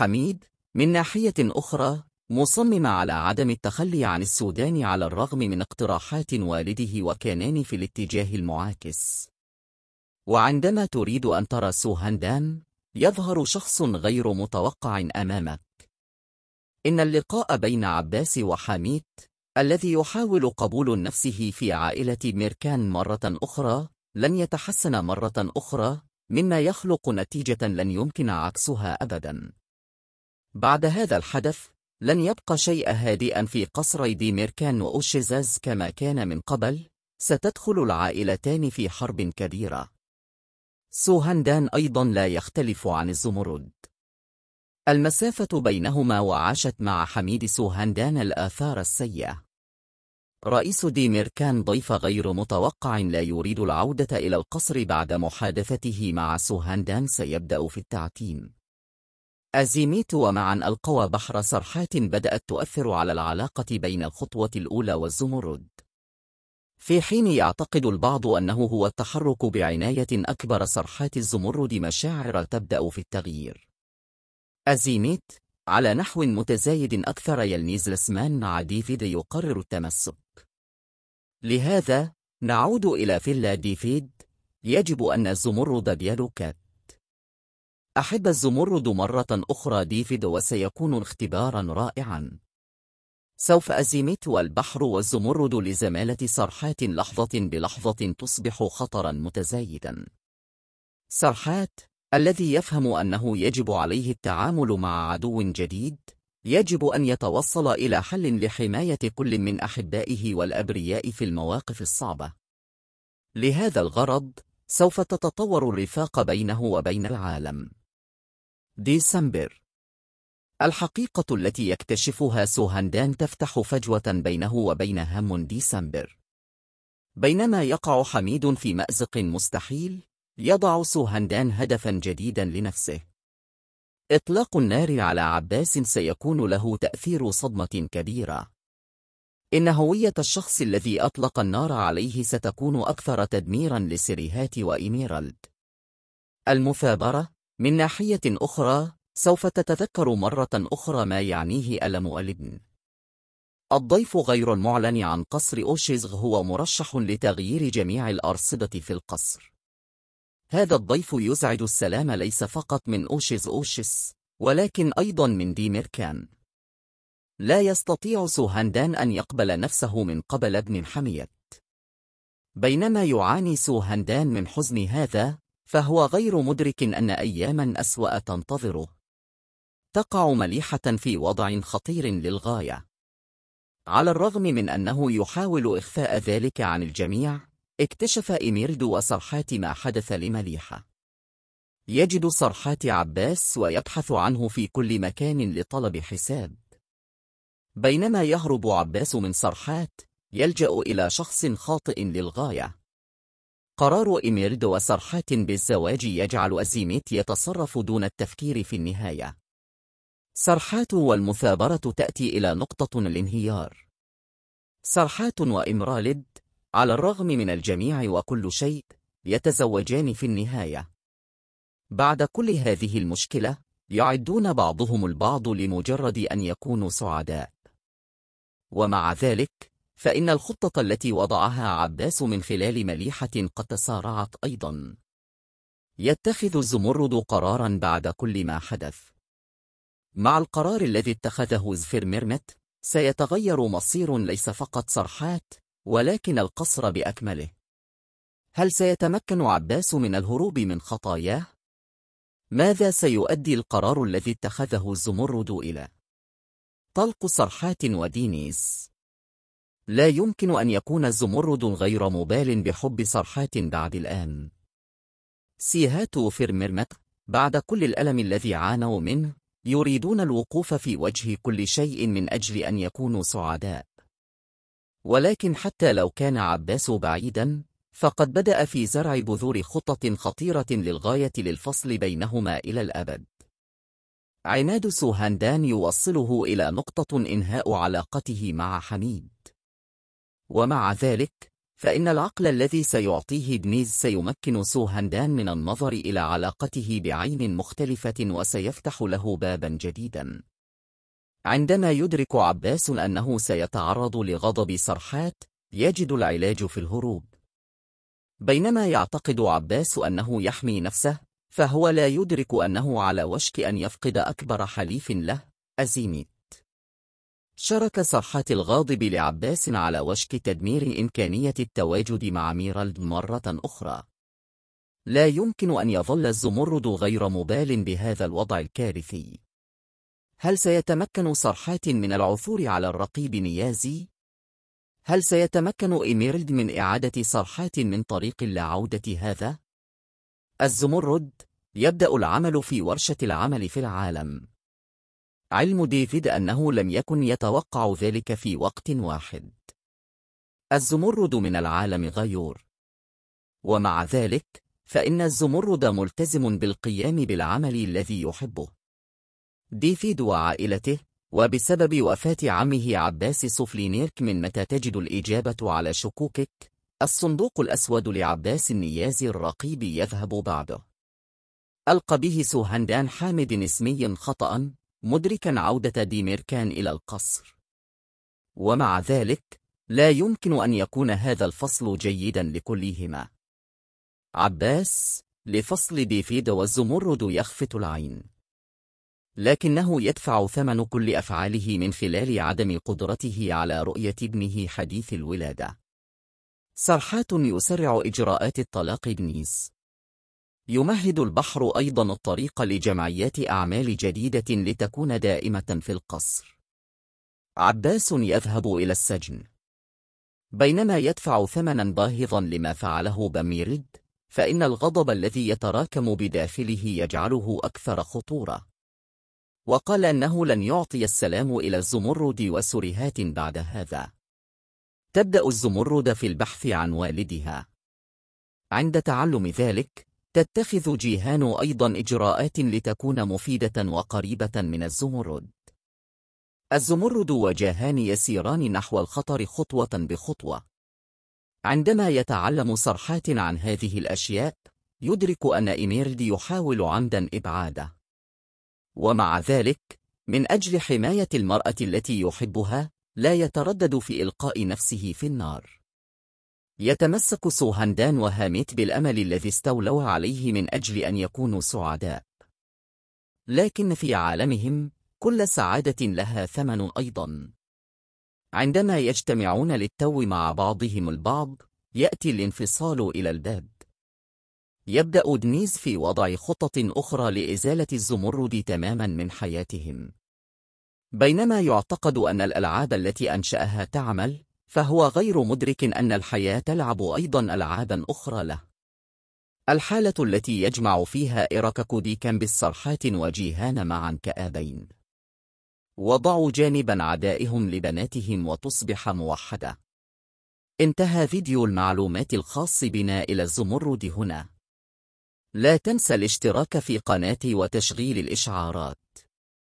حميد من ناحية أخرى مصمم على عدم التخلي عن السودان على الرغم من اقتراحات والده وكانان في الاتجاه المعاكس وعندما تريد أن ترى سوهندام يظهر شخص غير متوقع أمامك إن اللقاء بين عباس وحميد الذي يحاول قبول نفسه في عائلة ميركان مرة أخرى لن يتحسن مرة أخرى مما يخلق نتيجة لن يمكن عكسها أبداً بعد هذا الحدث لن يبقى شيء هادئا في قصري ديميركان وأوشيزاز كما كان من قبل ستدخل العائلتان في حرب كبيرة سوهاندان أيضا لا يختلف عن الزمرد المسافة بينهما وعاشت مع حميد سوهاندان الآثار السيئة رئيس ديمير كان ضيف غير متوقع لا يريد العودة إلى القصر بعد محادثته مع سوهاندان سيبدأ في التعتيم أزيميت ومعا القوى بحر صرحات بدأت تؤثر على العلاقة بين الخطوة الأولى والزمرد في حين يعتقد البعض أنه هو التحرك بعناية أكبر صرحات الزمرد مشاعر تبدأ في التغيير أزيميت على نحو متزايد أكثر يلميز لسمان مع ديفيد يقرر التمسك لهذا نعود إلى فيلا ديفيد يجب أن الزمرد بيلوكات أحب الزمرد مرة أخرى ديفيد وسيكون اختبارا رائعا سوف أزيمت والبحر والزمرد لزمالة سرحات لحظة بلحظة تصبح خطرا متزايدا سرحات الذي يفهم أنه يجب عليه التعامل مع عدو جديد يجب أن يتوصل إلى حل لحماية كل من أحبائه والأبرياء في المواقف الصعبة لهذا الغرض سوف تتطور الرفاق بينه وبين العالم ديسمبر الحقيقة التي يكتشفها سوهاندان تفتح فجوة بينه وبين هم ديسمبر بينما يقع حميد في مأزق مستحيل يضع سوهاندان هدفا جديدا لنفسه إطلاق النار على عباس سيكون له تأثير صدمة كبيرة إن هوية الشخص الذي أطلق النار عليه ستكون أكثر تدميرا لسريهات وإميرالد المثابرة من ناحية أخرى، سوف تتذكر مرة أخرى ما يعنيه ألم الابن. الضيف غير المعلن عن قصر أوشيزغ هو مرشح لتغيير جميع الأرصدة في القصر. هذا الضيف يزعج السلام ليس فقط من أوشيز أوشيس، ولكن أيضا من دي ميركان. لا يستطيع سوهاندان أن يقبل نفسه من قبل ابن حميت. بينما يعاني سوهاندان من حزن هذا، فهو غير مدرك أن أياما أسوأ تنتظره تقع مليحة في وضع خطير للغاية على الرغم من أنه يحاول إخفاء ذلك عن الجميع اكتشف إميرد وصرحات ما حدث لمليحة يجد صرحات عباس ويبحث عنه في كل مكان لطلب حساب بينما يهرب عباس من صرحات يلجأ إلى شخص خاطئ للغاية قرار إميرد وسرحات بالزواج يجعل أزيميت يتصرف دون التفكير في النهاية سرحات والمثابرة تأتي إلى نقطة الانهيار سرحات وإمرالد على الرغم من الجميع وكل شيء يتزوجان في النهاية بعد كل هذه المشكلة يعدون بعضهم البعض لمجرد أن يكونوا سعداء ومع ذلك فإن الخطة التي وضعها عباس من خلال مليحة قد تسارعت أيضا يتخذ الزمرد قرارا بعد كل ما حدث مع القرار الذي اتخذه زفير ميرمت سيتغير مصير ليس فقط صرحات ولكن القصر بأكمله هل سيتمكن عباس من الهروب من خطاياه؟ ماذا سيؤدي القرار الذي اتخذه الزمرد إلى؟ طلق صرحات ودينيس لا يمكن أن يكون الزمرد غير مبال بحب صرحات بعد الآن سيهات فيرميرمت بعد كل الألم الذي عانوا منه يريدون الوقوف في وجه كل شيء من أجل أن يكونوا سعداء ولكن حتى لو كان عباس بعيدا فقد بدأ في زرع بذور خطط خطيرة للغاية للفصل بينهما إلى الأبد عناد سوهاندان يوصله إلى نقطة إنهاء علاقته مع حميد ومع ذلك فإن العقل الذي سيعطيه دنيز سيمكن سوهندان من النظر إلى علاقته بعين مختلفة وسيفتح له بابا جديدا عندما يدرك عباس أنه سيتعرض لغضب سرحات يجد العلاج في الهروب بينما يعتقد عباس أنه يحمي نفسه فهو لا يدرك أنه على وشك أن يفقد أكبر حليف له أزيميت شرك صحة الغاضب لعباس على وشك تدمير إمكانية التواجد مع ميرالد مرة أخرى لا يمكن أن يظل الزمرد غير مبال بهذا الوضع الكارثي هل سيتمكن صرحات من العثور على الرقيب نيازي؟ هل سيتمكن إيميرلد من إعادة صرحات من طريق اللاعودة هذا؟ الزمرد يبدأ العمل في ورشة العمل في العالم علم ديفيد أنه لم يكن يتوقع ذلك في وقت واحد الزمرد من العالم غيور ومع ذلك فإن الزمرد ملتزم بالقيام بالعمل الذي يحبه ديفيد وعائلته وبسبب وفاة عمه عباس سوفلينيرك من متى تجد الإجابة على شكوكك الصندوق الأسود لعباس النيازي الرقيب يذهب بعده ألقى به سوهندان حامد اسمي خطأ مدركا عودة ديميركان إلى القصر ومع ذلك لا يمكن أن يكون هذا الفصل جيدا لكلهما عباس لفصل ديفيد والزمرد يخفت العين لكنه يدفع ثمن كل أفعاله من خلال عدم قدرته على رؤية ابنه حديث الولادة سرحات يسرع إجراءات الطلاق بنيس يمهد البحر أيضا الطريق لجمعيات أعمال جديدة لتكون دائمة في القصر عباس يذهب إلى السجن بينما يدفع ثمنا باهظا لما فعله بميرد فإن الغضب الذي يتراكم بداخله يجعله أكثر خطورة وقال أنه لن يعطي السلام إلى الزمرد وسرهات بعد هذا تبدأ الزمرد في البحث عن والدها عند تعلم ذلك تتخذ جيهان أيضا إجراءات لتكون مفيدة وقريبة من الزمرد الزمرد وجاهان يسيران نحو الخطر خطوة بخطوة عندما يتعلم سرحات عن هذه الأشياء يدرك أن إميرد يحاول عمدا إبعاده ومع ذلك من أجل حماية المرأة التي يحبها لا يتردد في إلقاء نفسه في النار يتمسك سوهندان وهاميت بالأمل الذي استولوا عليه من أجل أن يكونوا سعداء لكن في عالمهم كل سعادة لها ثمن أيضا عندما يجتمعون للتو مع بعضهم البعض يأتي الانفصال إلى الباب يبدأ دنيز في وضع خطط أخرى لإزالة الزمرد تماما من حياتهم بينما يعتقد أن الألعاب التي أنشأها تعمل فهو غير مدرك أن الحياة تلعب أيضا ألعابا أخرى له الحالة التي يجمع فيها إراك كوديكاً بالصرحات وجيهان معا كآبين وضعوا جانبا عدائهم لبناتهم وتصبح موحدة انتهى فيديو المعلومات الخاص بنا إلى الزمرد هنا لا تنسى الاشتراك في قناتي وتشغيل الإشعارات